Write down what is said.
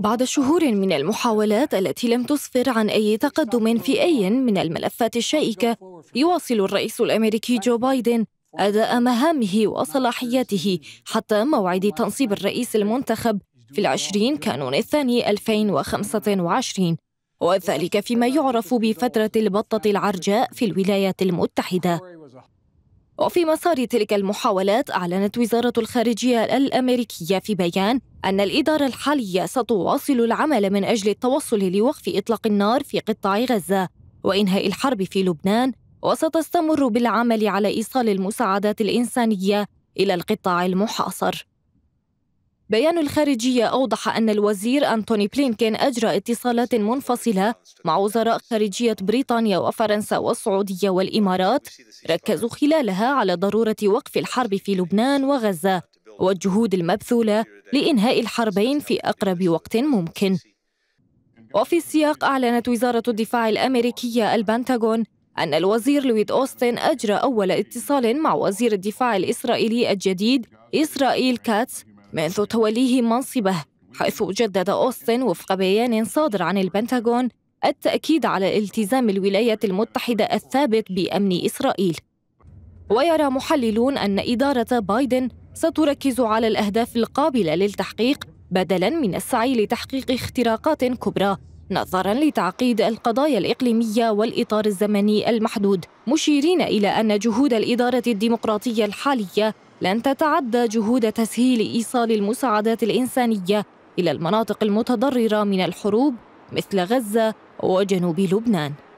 بعد شهور من المحاولات التي لم تسفر عن اي تقدم في اي من الملفات الشائكه يواصل الرئيس الامريكي جو بايدن اداء مهامه وصلاحياته حتى موعد تنصيب الرئيس المنتخب في العشرين كانون الثاني 2025 وذلك فيما يعرف بفترة البطة العرجاء في الولايات المتحدة وفي مسار تلك المحاولات أعلنت وزارة الخارجية الأمريكية في بيان أن الإدارة الحالية ستواصل العمل من أجل التوصل لوقف إطلاق النار في قطاع غزة وإنهاء الحرب في لبنان وستستمر بالعمل على إيصال المساعدات الإنسانية إلى القطاع المحاصر بيان الخارجية أوضح أن الوزير أنتوني بلينكين أجرى اتصالات منفصلة مع وزراء خارجية بريطانيا وفرنسا والسعودية والإمارات ركزوا خلالها على ضرورة وقف الحرب في لبنان وغزة والجهود المبذولة لإنهاء الحربين في أقرب وقت ممكن وفي السياق أعلنت وزارة الدفاع الأمريكية البنتاغون أن الوزير لويد أوستن أجرى أول اتصال مع وزير الدفاع الإسرائيلي الجديد إسرائيل كاتس منذ توليه منصبه حيث جدد أوستن وفق بيان صادر عن البنتاغون التأكيد على التزام الولايات المتحدة الثابت بأمن إسرائيل ويرى محللون أن إدارة بايدن ستركز على الأهداف القابلة للتحقيق بدلاً من السعي لتحقيق اختراقات كبرى نظراً لتعقيد القضايا الإقليمية والإطار الزمني المحدود مشيرين إلى أن جهود الإدارة الديمقراطية الحالية لن تتعدى جهود تسهيل إيصال المساعدات الإنسانية إلى المناطق المتضررة من الحروب مثل غزة وجنوب لبنان